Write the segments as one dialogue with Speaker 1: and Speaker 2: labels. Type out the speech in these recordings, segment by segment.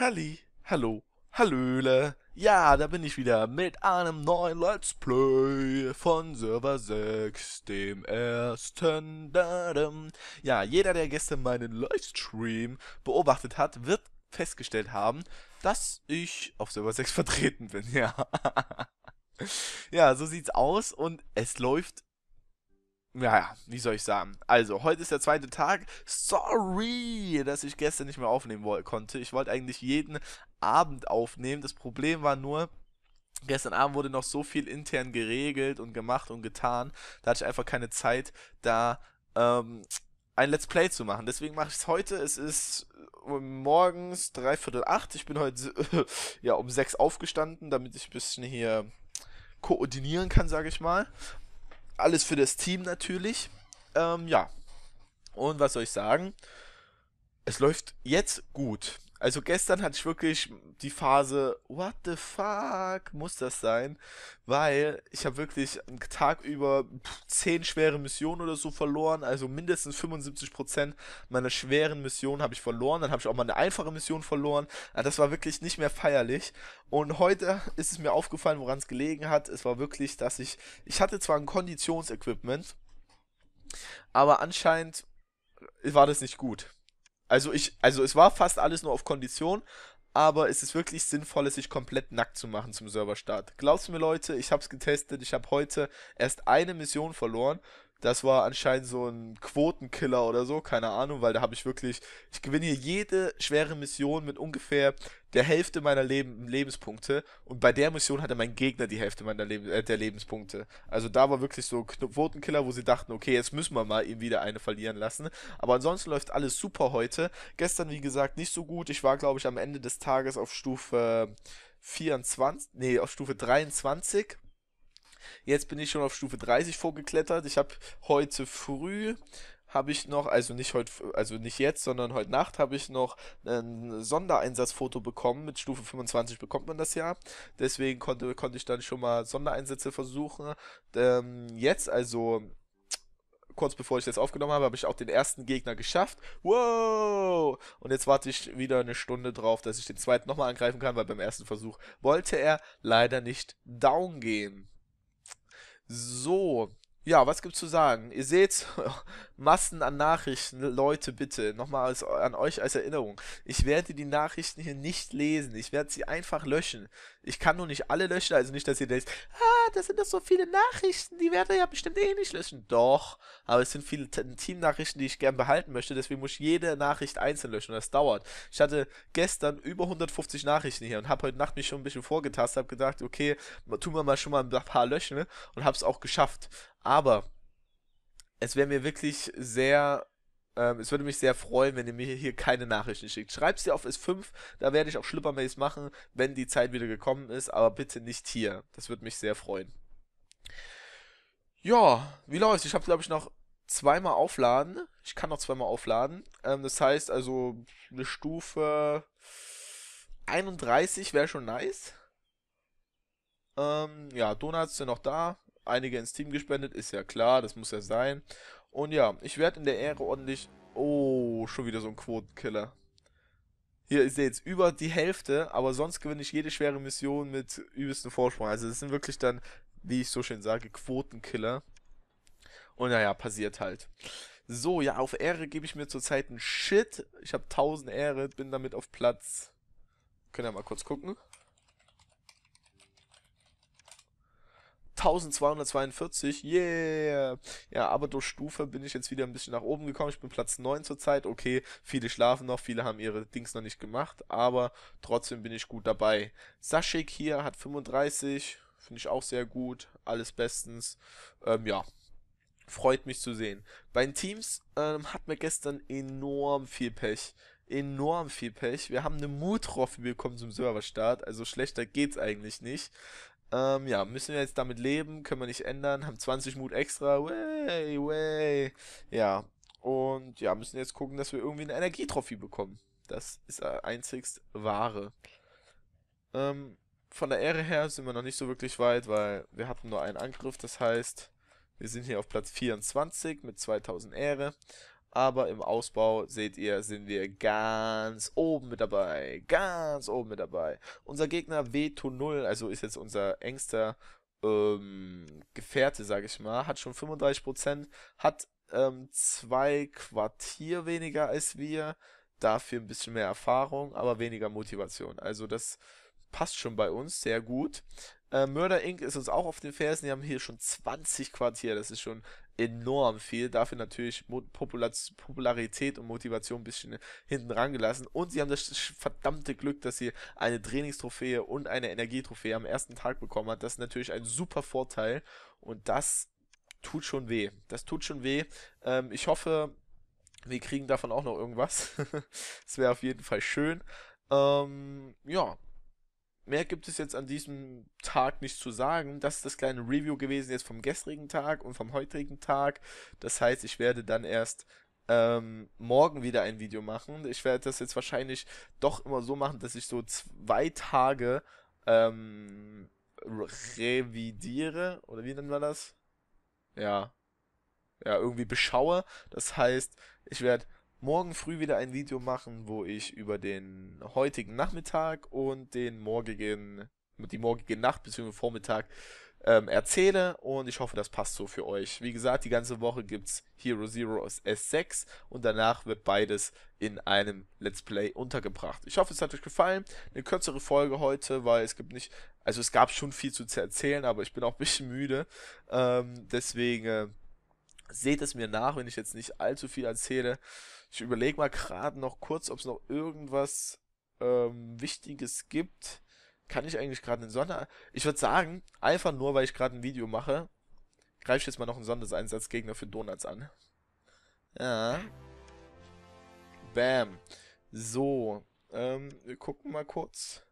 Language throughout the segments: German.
Speaker 1: Halli, hallo, hallöle. Ja, da bin ich wieder mit einem neuen Let's Play von Server 6, dem ersten. Dadem. Ja, jeder, der gestern meinen Livestream beobachtet hat, wird festgestellt haben, dass ich auf Server 6 vertreten bin, ja. ja, so sieht's aus und es läuft ja, wie soll ich sagen? Also, heute ist der zweite Tag. Sorry, dass ich gestern nicht mehr aufnehmen konnte. Ich wollte eigentlich jeden Abend aufnehmen. Das Problem war nur, gestern Abend wurde noch so viel intern geregelt und gemacht und getan. Da hatte ich einfach keine Zeit, da ähm, ein Let's Play zu machen. Deswegen mache ich es heute. Es ist äh, morgens dreiviertel acht. Ich bin heute ja um sechs aufgestanden, damit ich ein bisschen hier koordinieren kann, sage ich mal alles für das Team natürlich. Ähm, ja. Und was soll ich sagen? Es läuft jetzt gut. Also gestern hatte ich wirklich die Phase, what the fuck muss das sein? Weil ich habe wirklich einen Tag über 10 schwere Missionen oder so verloren. Also mindestens 75% meiner schweren Missionen habe ich verloren. Dann habe ich auch mal eine einfache Mission verloren. Ah, das war wirklich nicht mehr feierlich. Und heute ist es mir aufgefallen, woran es gelegen hat. Es war wirklich, dass ich, ich hatte zwar ein Konditionsequipment, aber anscheinend war das nicht gut. Also ich, also es war fast alles nur auf Kondition, aber es ist wirklich sinnvoll, es sich komplett nackt zu machen zum Serverstart. Glaubst du mir, Leute, ich hab's getestet, ich habe heute erst eine Mission verloren das war anscheinend so ein Quotenkiller oder so, keine Ahnung, weil da habe ich wirklich, ich gewinne hier jede schwere Mission mit ungefähr der Hälfte meiner Leben, Lebenspunkte und bei der Mission hatte mein Gegner die Hälfte meiner Leb äh, der Lebenspunkte. Also da war wirklich so Quotenkiller, wo sie dachten, okay, jetzt müssen wir mal ihm wieder eine verlieren lassen. Aber ansonsten läuft alles super heute. Gestern, wie gesagt, nicht so gut. Ich war, glaube ich, am Ende des Tages auf Stufe 24, äh, nee, auf Stufe 23 Jetzt bin ich schon auf Stufe 30 vorgeklettert. Ich habe heute früh habe ich noch, also nicht heute, also nicht jetzt, sondern heute Nacht habe ich noch ein Sondereinsatzfoto bekommen. Mit Stufe 25 bekommt man das ja. Deswegen konnte, konnte ich dann schon mal Sondereinsätze versuchen. Ähm, jetzt, also kurz bevor ich das aufgenommen habe, habe ich auch den ersten Gegner geschafft. Wow! Und jetzt warte ich wieder eine Stunde drauf, dass ich den zweiten nochmal angreifen kann, weil beim ersten Versuch wollte er leider nicht down gehen. So, ja, was gibt's zu sagen? Ihr seht, Massen an Nachrichten, Leute, bitte, nochmal an euch als Erinnerung. Ich werde die Nachrichten hier nicht lesen, ich werde sie einfach löschen. Ich kann nur nicht alle löschen, also nicht, dass ihr denkt, ah, das sind doch so viele Nachrichten, die werde ich ja bestimmt eh nicht löschen. Doch, aber es sind viele Team-Nachrichten, die ich gern behalten möchte, deswegen muss ich jede Nachricht einzeln löschen und das dauert. Ich hatte gestern über 150 Nachrichten hier und habe heute Nacht mich schon ein bisschen vorgetastet, habe gedacht, okay, tun wir mal schon mal ein paar löschen ne, und habe es auch geschafft. Aber es wäre mir wirklich sehr ähm, es würde mich sehr freuen, wenn ihr mir hier keine Nachrichten schickt. Schreibt sie auf S5, da werde ich auch Schlippermails machen, wenn die Zeit wieder gekommen ist, aber bitte nicht hier. Das würde mich sehr freuen. Ja, wie läuft's? Ich habe glaube ich noch zweimal aufladen. Ich kann noch zweimal aufladen. Ähm, das heißt also eine Stufe 31 wäre schon nice. Ähm, ja, Donuts sind noch da. Einige ins Team gespendet, ist ja klar, das muss ja sein. Und ja, ich werde in der Ehre ordentlich... Oh, schon wieder so ein Quotenkiller. Hier, ihr seht über die Hälfte, aber sonst gewinne ich jede schwere Mission mit übelsten Vorsprung. Also das sind wirklich dann, wie ich so schön sage, Quotenkiller. Und naja, passiert halt. So, ja, auf Ehre gebe ich mir zurzeit ein Shit. Ich habe 1000 Ehre, bin damit auf Platz... Können wir mal kurz gucken. 1242, yeah! Ja, aber durch Stufe bin ich jetzt wieder ein bisschen nach oben gekommen. Ich bin Platz 9 zurzeit. Okay, viele schlafen noch, viele haben ihre Dings noch nicht gemacht, aber trotzdem bin ich gut dabei. Saschik hier hat 35, finde ich auch sehr gut, alles bestens. Ähm, ja, freut mich zu sehen. Bei den Teams ähm, hat mir gestern enorm viel Pech. Enorm viel Pech. Wir haben eine Mutrophy bekommen zum Serverstart, also schlechter geht's eigentlich nicht. Ähm, ja, müssen wir jetzt damit leben, können wir nicht ändern, haben 20 Mut extra, way, way. Ja, und ja, müssen jetzt gucken, dass wir irgendwie eine Energietrophie bekommen. Das ist einzigst wahre. Ähm, von der Ehre her sind wir noch nicht so wirklich weit, weil wir hatten nur einen Angriff, das heißt, wir sind hier auf Platz 24 mit 2000 Ehre aber im Ausbau seht ihr, sind wir ganz oben mit dabei. Ganz oben mit dabei. Unser Gegner W2-0, also ist jetzt unser engster ähm, Gefährte, sage ich mal, hat schon 35%, hat ähm, zwei Quartier weniger als wir, dafür ein bisschen mehr Erfahrung, aber weniger Motivation. Also das passt schon bei uns, sehr gut. Äh, Murder Inc. ist uns auch auf den Fersen. Die haben hier schon 20 Quartier. Das ist schon enorm viel. Dafür natürlich Popularität und Motivation ein bisschen hinten rangelassen. Und sie haben das verdammte Glück, dass sie eine Trainingstrophäe und eine Energietrophäe am ersten Tag bekommen hat. Das ist natürlich ein super Vorteil. Und das tut schon weh. Das tut schon weh. Ähm, ich hoffe, wir kriegen davon auch noch irgendwas. das wäre auf jeden Fall schön. Ähm, ja, mehr gibt es jetzt an diesem Tag nicht zu sagen. Das ist das kleine Review gewesen jetzt vom gestrigen Tag und vom heutigen Tag. Das heißt, ich werde dann erst ähm, morgen wieder ein Video machen. Ich werde das jetzt wahrscheinlich doch immer so machen, dass ich so zwei Tage ähm, revidiere. Oder wie nennen wir das? Ja. Ja, irgendwie beschaue. Das heißt, ich werde morgen früh wieder ein Video machen, wo ich über den heutigen Nachmittag und den morgigen, die morgige Nacht bzw. Vormittag ähm, erzähle und ich hoffe, das passt so für euch. Wie gesagt, die ganze Woche gibt es Hero Zero S6 und danach wird beides in einem Let's Play untergebracht. Ich hoffe, es hat euch gefallen. Eine kürzere Folge heute, weil es gibt nicht, also es gab schon viel zu erzählen, aber ich bin auch ein bisschen müde. Ähm, deswegen äh, Seht es mir nach, wenn ich jetzt nicht allzu viel erzähle. Ich überlege mal gerade noch kurz, ob es noch irgendwas ähm, Wichtiges gibt. Kann ich eigentlich gerade einen Sonder... Ich würde sagen, einfach nur, weil ich gerade ein Video mache, greife ich jetzt mal noch einen Sondereinsatzgegner für Donuts an. Ja. Bam. So. Ähm, wir gucken mal kurz.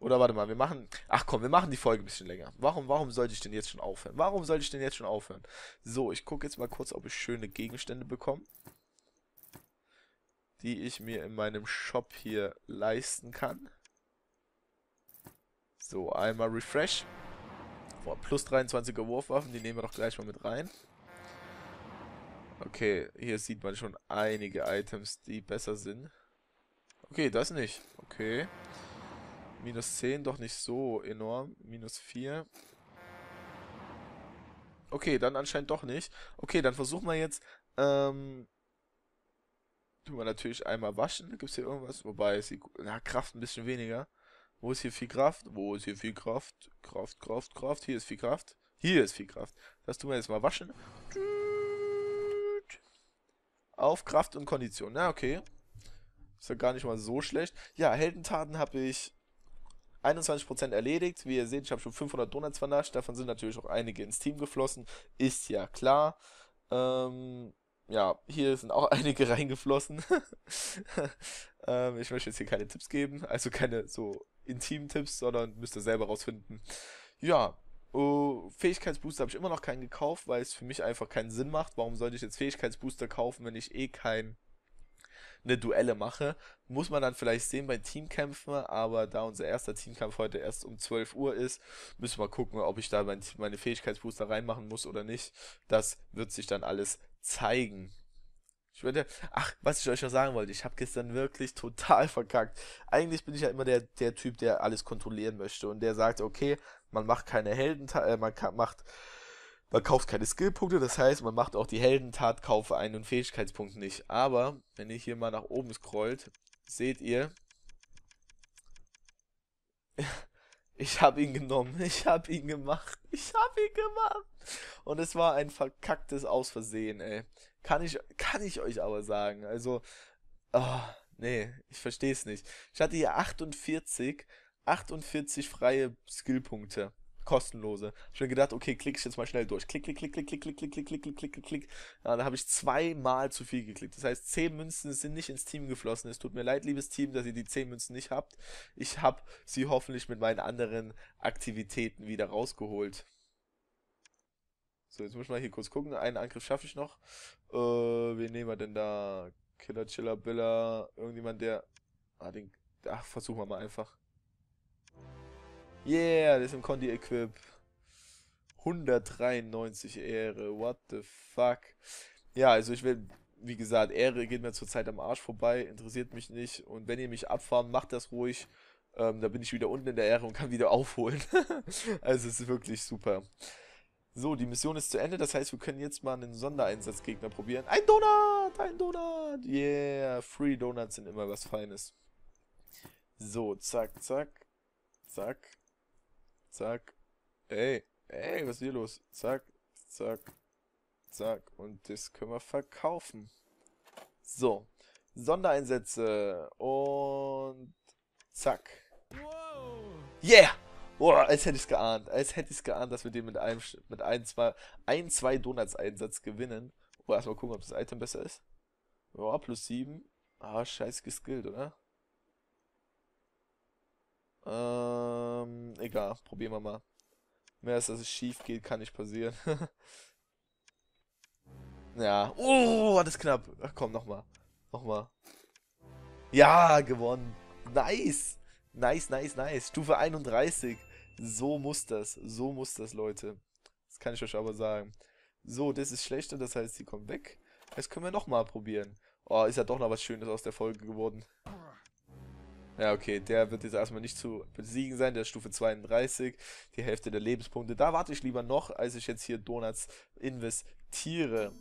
Speaker 1: Oder warte mal, wir machen. Ach komm, wir machen die Folge ein bisschen länger. Warum, warum sollte ich denn jetzt schon aufhören? Warum sollte ich denn jetzt schon aufhören? So, ich gucke jetzt mal kurz, ob ich schöne Gegenstände bekomme. Die ich mir in meinem Shop hier leisten kann. So, einmal Refresh. Boah, plus 23er Wurfwaffen, die nehmen wir doch gleich mal mit rein. Okay, hier sieht man schon einige Items, die besser sind. Okay, das nicht. Okay. Okay. Minus 10 doch nicht so enorm. Minus 4. Okay, dann anscheinend doch nicht. Okay, dann versuchen wir jetzt, ähm, tun wir natürlich einmal waschen. Gibt es hier irgendwas? Wobei, ist die, na, Kraft ein bisschen weniger. Wo ist hier viel Kraft? Wo ist hier viel Kraft? Kraft, Kraft, Kraft. Hier ist viel Kraft. Hier ist viel Kraft. Das tun wir jetzt mal waschen. Auf Kraft und Kondition. Na, okay. Ist ja gar nicht mal so schlecht. Ja, Heldentaten habe ich 21% erledigt. Wie ihr seht, ich habe schon 500 Donuts vernascht. Davon sind natürlich auch einige ins Team geflossen. Ist ja klar. Ähm, ja, hier sind auch einige reingeflossen. ähm, ich möchte jetzt hier keine Tipps geben. Also keine so intimen Tipps, sondern müsst ihr selber rausfinden. Ja, Uh, Fähigkeitsbooster habe ich immer noch keinen gekauft, weil es für mich einfach keinen Sinn macht. Warum sollte ich jetzt Fähigkeitsbooster kaufen, wenn ich eh keinen eine Duelle mache. Muss man dann vielleicht sehen bei Teamkämpfen, aber da unser erster Teamkampf heute erst um 12 Uhr ist, müssen wir gucken, ob ich da mein, meine Fähigkeitsbooster reinmachen muss oder nicht. Das wird sich dann alles zeigen. Ich würde, ach, was ich euch noch sagen wollte, ich habe gestern wirklich total verkackt. Eigentlich bin ich ja immer der, der Typ, der alles kontrollieren möchte und der sagt, okay, man macht keine Helden, äh, man macht man kauft keine Skillpunkte, das heißt, man macht auch die Heldentatkaufe einen und Fähigkeitspunkt nicht. Aber, wenn ihr hier mal nach oben scrollt, seht ihr, ich habe ihn genommen, ich habe ihn gemacht, ich habe ihn gemacht. Und es war ein verkacktes Ausversehen, ey. Kann ich, kann ich euch aber sagen. Also, oh, nee, ich verstehe es nicht. Ich hatte hier 48, 48 freie Skillpunkte kostenlose. Ich mir gedacht, okay, klicke ich jetzt mal schnell durch. Klick, klick, klick, klick, klick, klick, klick, klick, klick, klick, klick, klick, klick. Ja, da habe ich zweimal zu viel geklickt. Das heißt, zehn Münzen sind nicht ins Team geflossen. Es tut mir leid, liebes Team, dass ihr die zehn Münzen nicht habt. Ich habe sie hoffentlich mit meinen anderen Aktivitäten wieder rausgeholt. So, jetzt muss ich mal hier kurz gucken. Einen Angriff schaffe ich noch. Äh, wen nehmen wir denn da? Killer, Chiller, Billa. Irgendjemand, der... Ah, den... Ach, versuchen wir mal einfach. Yeah, das ist im Condi-Equip. 193 Ehre, what the fuck. Ja, also ich will, wie gesagt, Ehre geht mir zurzeit am Arsch vorbei, interessiert mich nicht. Und wenn ihr mich abfahren, macht das ruhig. Ähm, da bin ich wieder unten in der Ehre und kann wieder aufholen. also es ist wirklich super. So, die Mission ist zu Ende, das heißt, wir können jetzt mal einen Sondereinsatzgegner probieren. Ein Donut, ein Donut, yeah, Free Donuts sind immer was Feines. So, zack, zack, zack, zack. Ey, ey, was ist hier los? Zack, zack, zack. Und das können wir verkaufen. So, Sondereinsätze und zack. Yeah! Boah, als hätte ich es geahnt. Als hätte ich es geahnt, dass wir den mit einem, mit ein, zwei, ein, zwei Donuts-Einsatz gewinnen. Oh, erstmal gucken, ob das Item besser ist. Ja, plus 7. Ah, scheiß geskillt, oder? Ähm, egal, probieren wir mal. Mehr als dass es schief geht, kann nicht passieren. ja. Oh, war das knapp. Ach komm, nochmal. Nochmal. Ja, gewonnen. Nice. Nice, nice, nice. Stufe 31. So muss das. So muss das, Leute. Das kann ich euch aber sagen. So, das ist schlechter, das heißt, sie kommt weg. Jetzt können wir nochmal probieren. Oh, ist ja doch noch was Schönes aus der Folge geworden. Ja, okay, der wird jetzt erstmal nicht zu besiegen sein, der ist Stufe 32, die Hälfte der Lebenspunkte. Da warte ich lieber noch, als ich jetzt hier Donuts investiere.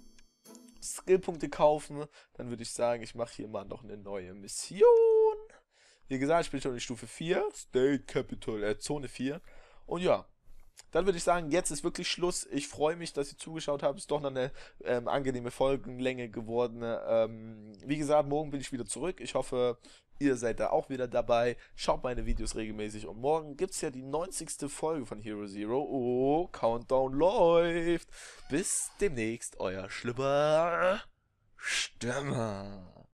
Speaker 1: Skillpunkte kaufen, dann würde ich sagen, ich mache hier mal noch eine neue Mission. Wie gesagt, ich bin schon in Stufe 4, State Capital, äh, Zone 4. Und ja, dann würde ich sagen, jetzt ist wirklich Schluss. Ich freue mich, dass ihr zugeschaut habt. Ist doch noch eine ähm, angenehme Folgenlänge geworden. Ähm, wie gesagt, morgen bin ich wieder zurück. Ich hoffe, Ihr seid da auch wieder dabei. Schaut meine Videos regelmäßig. Und morgen gibt es ja die 90. Folge von Hero Zero. Oh, Countdown läuft. Bis demnächst, euer Schlipper Stimme.